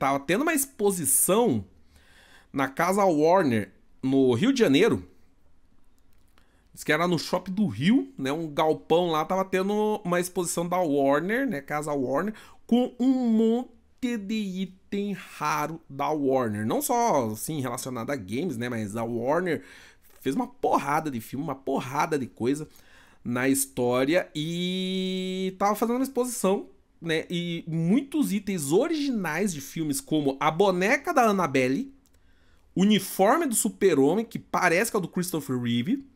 tava tendo uma exposição na Casa Warner, no Rio de Janeiro. Diz que era no Shopping do Rio, né? Um galpão lá tava tendo uma exposição da Warner, né? Casa Warner, com um monte de item raro da Warner. Não só, assim, relacionado a games, né? Mas a Warner fez uma porrada de filme, uma porrada de coisa na história e tava fazendo uma exposição né? E muitos itens originais de filmes, como a boneca da Annabelle, o uniforme do Super-Homem, que parece que é o do Christopher Reeve,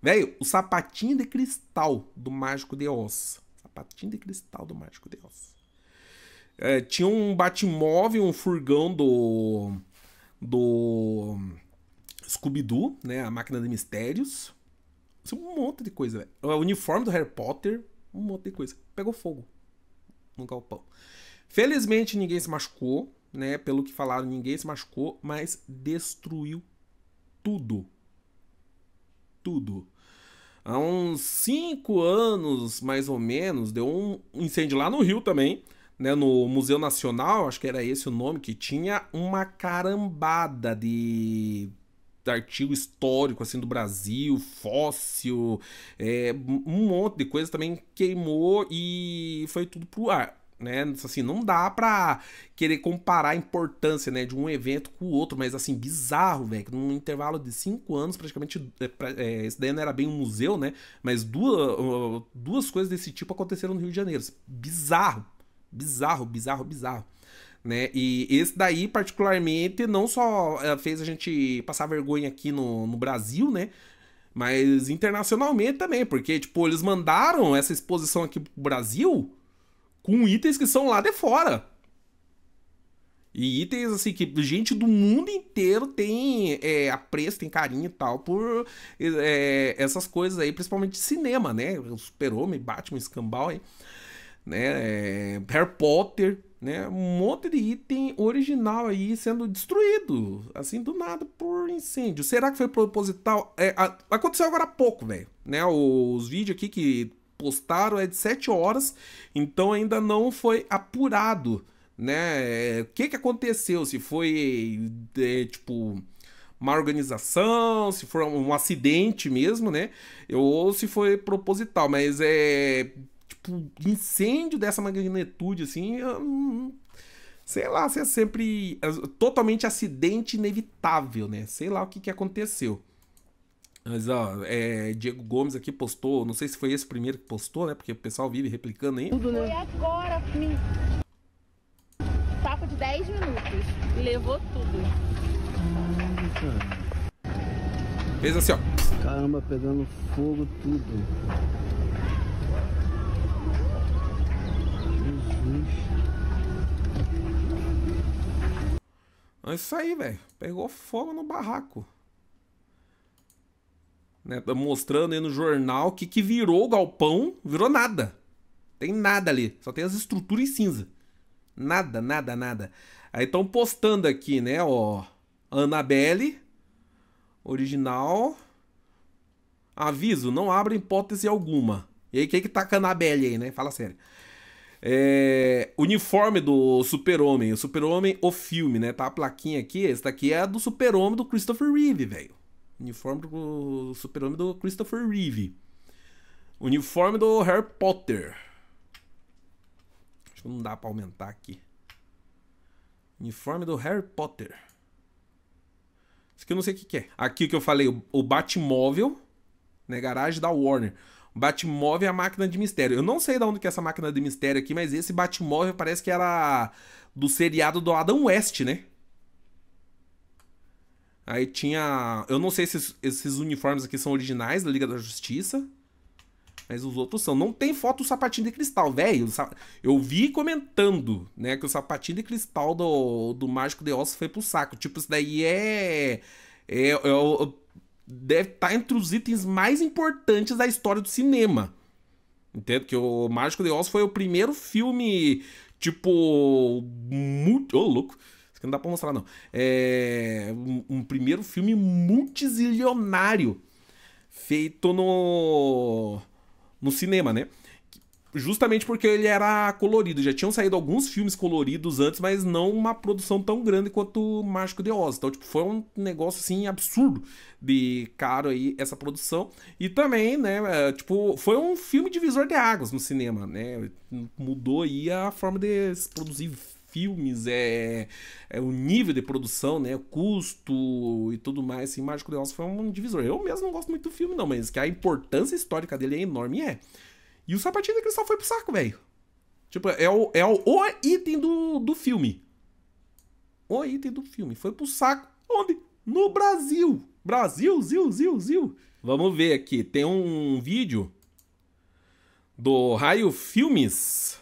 velho, o sapatinho de cristal do Mágico de Oz. Sapatinho de cristal do Mágico de Oz. É, tinha um Batmóvel, um furgão do. do. Scooby-Doo, né? A máquina de mistérios. É um monte de coisa, velho. É, o uniforme do Harry Potter. Um monte de coisa. Pegou fogo no galpão. Felizmente ninguém se machucou, né? Pelo que falaram, ninguém se machucou, mas destruiu tudo. Tudo. Há uns 5 anos, mais ou menos, deu um incêndio lá no Rio também, né? No Museu Nacional, acho que era esse o nome, que tinha uma carambada de artigo histórico assim do Brasil, fóssil, é, um monte de coisa também queimou e foi tudo pro ar. Né? Então, assim, não dá pra querer comparar a importância né, de um evento com o outro, mas assim, bizarro, velho. Num intervalo de cinco anos, praticamente, é, isso é, daí não era bem um museu, né? Mas duas, duas coisas desse tipo aconteceram no Rio de Janeiro. Bizarro, bizarro, bizarro, bizarro né? E esse daí, particularmente, não só eh, fez a gente passar vergonha aqui no, no Brasil, né? Mas internacionalmente também, porque, tipo, eles mandaram essa exposição aqui pro Brasil com itens que são lá de fora. E itens assim que gente do mundo inteiro tem é, apreço, tem carinho e tal por é, essas coisas aí, principalmente de cinema, né? Super-Homem, Batman, Escambau aí. Né? É, Harry Potter, né? Um monte de item original aí sendo destruído, assim, do nada, por incêndio. Será que foi proposital? É, a, aconteceu agora há pouco, velho. Né? Os vídeos aqui que postaram é de 7 horas, então ainda não foi apurado, né? É, o que, que aconteceu? Se foi, é, tipo uma organização, se foi um acidente mesmo, né? Ou se foi proposital, mas é tipo, incêndio dessa magnitude, assim, eu, hum, sei lá, se é sempre totalmente acidente inevitável, né? Sei lá o que, que aconteceu. Mas, ó, é, Diego Gomes aqui postou, não sei se foi esse primeiro que postou, né? Porque o pessoal vive replicando aí. Tudo, né? Foi agora, filho. Papo de 10 minutos. Levou tudo. Fez assim, ó. Caramba, pegando fogo tudo. É isso aí, velho. Pegou fogo no barraco. Né, tá mostrando aí no jornal que que virou o galpão, virou nada. Tem nada ali, só tem as estruturas em cinza. Nada, nada, nada. Aí estão postando aqui, né, ó, Annabelle original. Aviso, não abre hipótese alguma. E aí quem que tá com a Annabelle aí, né? Fala sério. É, uniforme do Super-Homem. O Super-Homem, o filme, né? Tá a plaquinha aqui. Esse daqui é do Super-Homem do Christopher Reeve, velho. Uniforme do Super-Homem do Christopher Reeve. Uniforme do Harry Potter. Acho que não dá pra aumentar aqui. Uniforme do Harry Potter. Isso aqui eu não sei o que, que é. Aqui o que eu falei, o, o Batmóvel. Né, garagem da Warner. Batmóvel é a máquina de mistério. Eu não sei de onde que é essa máquina de mistério aqui, mas esse Batmóvel parece que era do seriado do Adam West, né? Aí tinha. Eu não sei se esses uniformes aqui são originais da Liga da Justiça. Mas os outros são. Não tem foto do sapatinho de cristal, velho. Eu vi comentando, né, que o sapatinho de cristal do, do Mágico de osso foi pro saco. Tipo, isso daí é. É, é, é, deve estar tá entre os itens mais importantes da história do cinema. Entendo que o Mágico de Oz foi o primeiro filme, tipo, muito... Ô, oh, louco! Isso aqui não dá pra mostrar, não. É um, um primeiro filme multizilionário feito no... no cinema, né? justamente porque ele era colorido. Já tinham saído alguns filmes coloridos antes, mas não uma produção tão grande quanto Mágico de Oz. Então, tipo, foi um negócio assim absurdo de caro aí essa produção. E também, né, é, tipo, foi um filme divisor de águas no cinema, né? Mudou aí a forma de se produzir filmes, é, é, o nível de produção, né, o custo e tudo mais, assim, Mágico de Oz foi um divisor. Eu mesmo não gosto muito do filme não, mas que a importância histórica dele é enorme, é. E o sapatinho da Cristal foi pro saco, velho. Tipo, é o, é o, o item do, do filme. O item do filme. Foi pro saco. Onde? No Brasil. Brasil, zil, zil, zil. Vamos ver aqui. Tem um vídeo do Raio Filmes,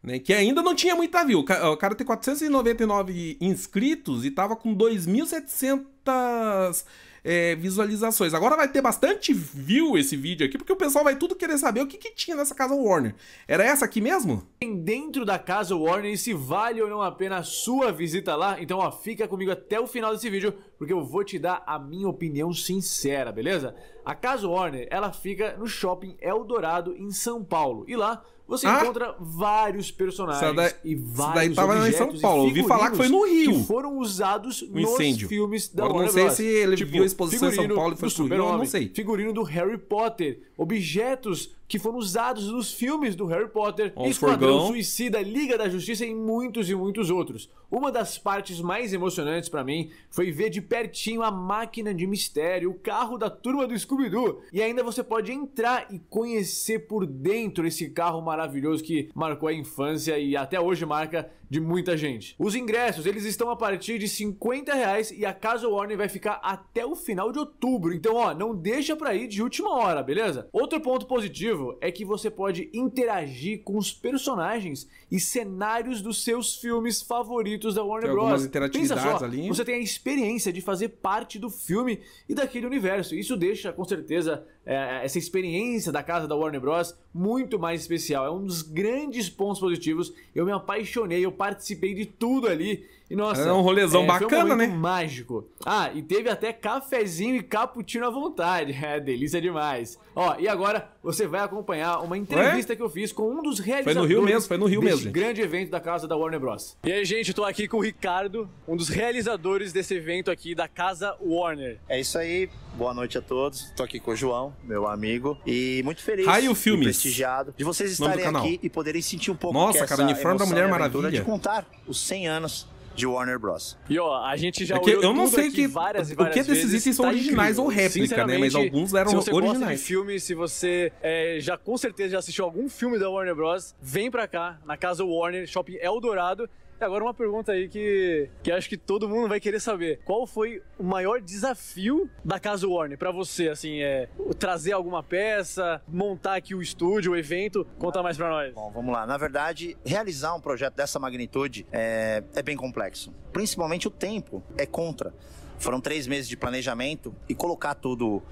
né, que ainda não tinha muita view. O cara tem 499 inscritos e tava com 2.700 é, visualizações. Agora vai ter bastante view esse vídeo aqui, porque o pessoal vai tudo querer saber o que, que tinha nessa casa Warner. Era essa aqui mesmo? Tem dentro da casa Warner e se vale ou não a pena a sua visita lá. Então, ó, fica comigo até o final desse vídeo porque eu vou te dar a minha opinião sincera, beleza? A Casa Warner, ela fica no Shopping Eldorado em São Paulo. E lá você ah? encontra vários personagens daí, e vários daí tava em São Paulo. Eu vi falar que foi no Rio. Que foram usados um nos incêndio. filmes da Agora, Warner Eu não sei se ele tipo, viu a exposição em São Paulo e foi pro Rio, não sei. Figurino do Harry Potter, objetos que foram usados nos filmes do Harry Potter, um Esquadrão Forgão. Suicida, Liga da Justiça e muitos e muitos outros. Uma das partes mais emocionantes para mim foi ver de pertinho a máquina de mistério, o carro da turma do Scooby-Doo. E ainda você pode entrar e conhecer por dentro esse carro maravilhoso que marcou a infância e até hoje marca de muita gente. Os ingressos, eles estão a partir de 50 reais e a Casa Warner vai ficar até o final de outubro. Então, ó, não deixa pra ir de última hora, beleza? Outro ponto positivo é que você pode interagir com os personagens e cenários dos seus filmes favoritos da Warner tem Bros. Pensa só, ali. Você tem a experiência de fazer parte do filme e daquele universo. Isso deixa, com certeza, é, é, essa experiência da casa da Warner Bros. muito mais especial. É um dos grandes pontos positivos. Eu me apaixonei, eu participei de tudo ali e nossa, é um rolezão é, bacana, um né? Mágico. Ah, e teve até cafezinho e cappuccino à vontade. É delícia demais. Ó, e agora você vai acompanhar uma entrevista Ué? que eu fiz com um dos realizadores. Foi no Rio mesmo, foi no Rio mesmo. Gente. grande evento da casa da Warner Bros. E aí, gente, tô aqui com o Ricardo, um dos realizadores desse evento aqui da casa Warner. É isso aí. Boa noite a todos. Tô aqui com o João, meu amigo, e muito feliz, Raio prestigiado de vocês estarem aqui e poderem sentir um pouco Nossa, cara, o uniforme da Mulher Maravilha de contar os 100 anos de Warner Bros. E ó, a gente já é que, Eu não sei que, várias o que desses itens são tá originais ou réplica, né? Mas alguns eram se você originais. Gosta de filme, se você é, já com certeza já assistiu algum filme da Warner Bros, vem pra cá, na casa Warner, Shopping Eldorado. E agora uma pergunta aí que, que acho que todo mundo vai querer saber. Qual foi o maior desafio da Casa Warner para você, assim, é trazer alguma peça, montar aqui o estúdio, o evento? Conta mais para nós. Bom, vamos lá. Na verdade, realizar um projeto dessa magnitude é, é bem complexo. Principalmente o tempo é contra. Foram três meses de planejamento e colocar tudo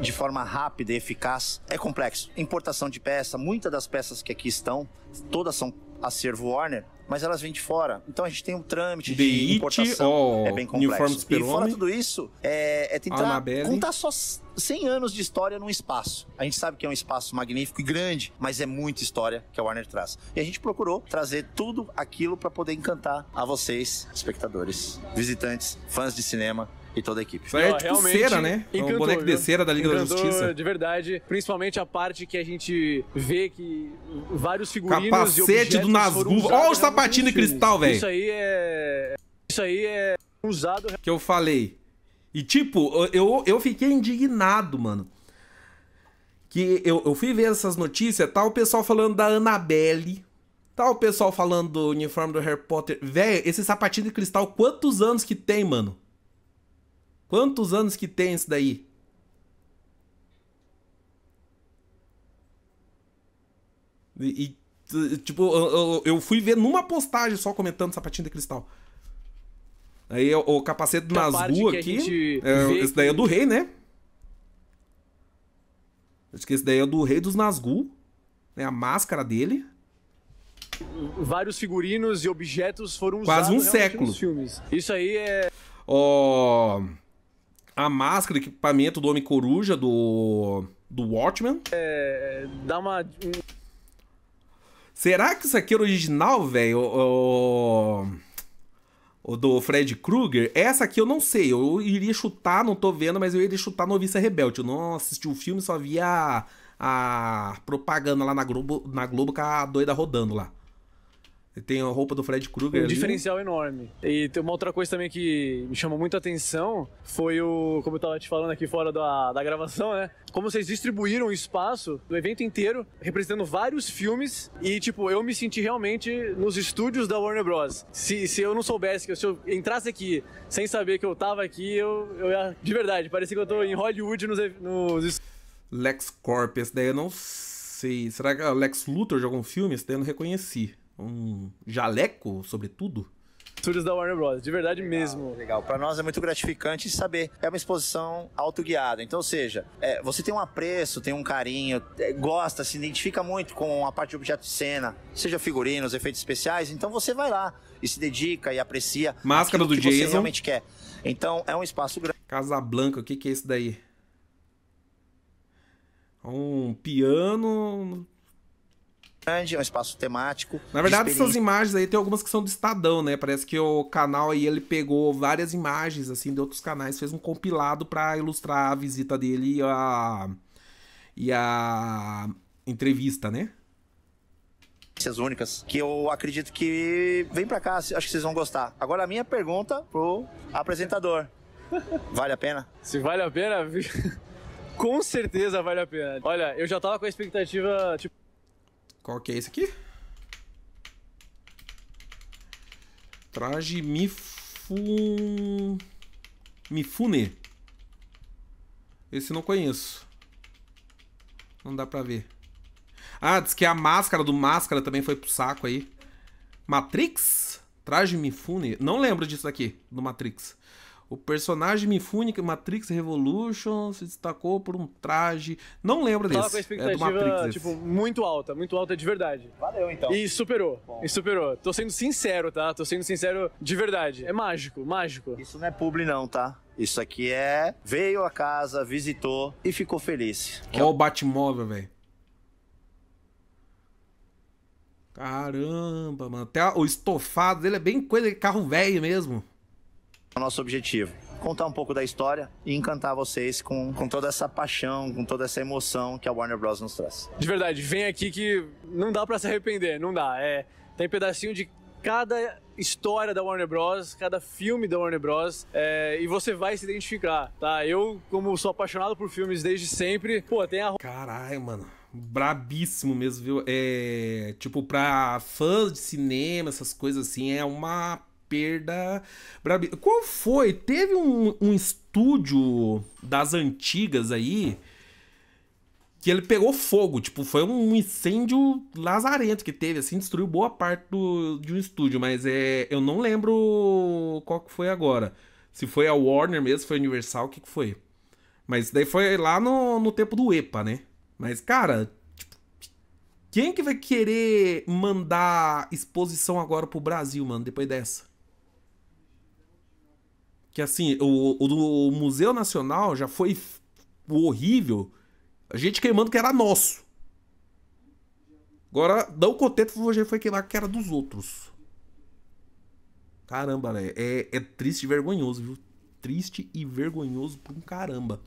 de forma rápida e eficaz é complexo. Importação de peça, muitas das peças que aqui estão, todas são acervo Warner, mas elas vêm de fora. Então a gente tem um trâmite de, de importação. É bem complexo. E fora homem, tudo isso, é, é tentar Annabelle. contar só 100 anos de história num espaço. A gente sabe que é um espaço magnífico e grande, mas é muita história que a Warner traz. E a gente procurou trazer tudo aquilo para poder encantar a vocês, espectadores, visitantes, fãs de cinema e toda a equipe. foi é tipo realmente cera, né? É encantou, o boneco de cera da Liga da Justiça. De verdade, principalmente a parte que a gente vê que vários figurinos Capacete do Nazgûl. Olha o sapatinho de cristal, velho. Isso aí é... Isso aí é usado... Que eu falei. E tipo, eu, eu fiquei indignado, mano. Que eu, eu fui ver essas notícias, tá o pessoal falando da Annabelle, tá o pessoal falando do uniforme do Harry Potter. Velho, esse sapatinho de cristal, quantos anos que tem, mano? Quantos anos que tem isso daí? E, e tipo, eu, eu, fui ver numa postagem só comentando sapatinho de cristal. Aí o capacete é nas ruas aqui. É, esse daí que... é do rei, né? Acho que esse daí é do rei dos Nazgûl. Né? A máscara dele. Vários figurinos e objetos foram Quase usados. Quase um século. Isso aí é. Ó. Oh a máscara, equipamento é do Homem Coruja, do. do Watchman. É. Dá uma. Será que isso aqui era é original, velho? O, o, do Fred Krueger? Essa aqui eu não sei. Eu iria chutar, não tô vendo, mas eu iria chutar Noviça Rebelde. Eu não assisti o filme, só via a, a propaganda lá na Globo, na Globo com a doida rodando lá. Tem a roupa do Fred Krueger. Um ali. diferencial enorme. E tem uma outra coisa também que me chamou muito a atenção foi o. Como eu tava te falando aqui fora da, da gravação, né? Como vocês distribuíram o espaço do evento inteiro, representando vários filmes. E, tipo, eu me senti realmente nos estúdios da Warner Bros. Se, se eu não soubesse, que se eu entrasse aqui sem saber que eu tava aqui, eu, eu ia. De verdade, parecia que eu tô em Hollywood nos. nos... Corp, esse daí eu não sei. Será que é Lex Luthor de algum filme? Esse daí eu não reconheci um jaleco, sobretudo estúdios da Warner Bros. De verdade legal, mesmo. Legal. Para nós é muito gratificante saber. É uma exposição autoguiada. Então, ou seja, é, você tem um apreço, tem um carinho, é, gosta, se identifica muito com a parte de objeto de cena, seja figurinos, efeitos especiais. Então você vai lá e se dedica e aprecia. Máscara do que Jason. Você realmente quer. Então é um espaço grande. Casa Blanca, o que, que é isso daí? Um piano grande, é um espaço temático. Na verdade, essas imagens aí tem algumas que são do Estadão, né? Parece que o canal aí ele pegou várias imagens assim de outros canais, fez um compilado para ilustrar a visita dele e a e a entrevista, né? únicas que eu acredito que vem para cá, acho que vocês vão gostar. Agora a minha pergunta pro apresentador. Vale a pena? Se vale a pena, com certeza vale a pena. Olha, eu já tava com a expectativa, tipo, qual que é esse aqui? Traje Mifun... Mifune. Esse não conheço. Não dá pra ver. Ah, diz que a máscara do Máscara também foi pro saco aí. Matrix? Traje Mifune? Não lembro disso aqui, do Matrix. O personagem Mifune é Matrix Revolution se destacou por um traje. Não lembro desse. Tava com a é expectativa, é tipo, muito alta, muito alta de verdade. Valeu, então. E superou. Bom. E superou. Tô sendo sincero, tá? Tô sendo sincero de verdade. É mágico, mágico. Isso não é publi, não, tá? Isso aqui é. Veio a casa, visitou e ficou feliz. Olha é o Batmóvel, velho. Caramba, mano. Até o estofado dele é bem coisa de carro velho mesmo o nosso objetivo. Contar um pouco da história e encantar vocês com, com toda essa paixão, com toda essa emoção que a Warner Bros. nos traz. De verdade, vem aqui que não dá para se arrepender, não dá. É, tem pedacinho de cada história da Warner Bros, cada filme da Warner Bros, é, e você vai se identificar, tá? Eu, como sou apaixonado por filmes desde sempre, pô, tem a. Caralho, mano. Brabíssimo mesmo, viu? É. Tipo, pra fãs de cinema, essas coisas assim, é uma perda. Qual foi? Teve um, um estúdio das antigas aí que ele pegou fogo, tipo, foi um incêndio lazarento que teve, assim, destruiu boa parte do, de um estúdio, mas é, eu não lembro qual que foi agora. Se foi a Warner mesmo, se foi a Universal, o que que foi. Mas daí foi lá no, no tempo do EPA, né? Mas, cara, tipo, quem que vai querer mandar exposição agora pro Brasil, mano, depois dessa? que assim, o, Museu Nacional já foi horrível, a gente queimando que era nosso. Agora, não contente, você foi queimar que era dos outros. Caramba, né? É, é triste e vergonhoso, viu? Triste e vergonhoso por um caramba.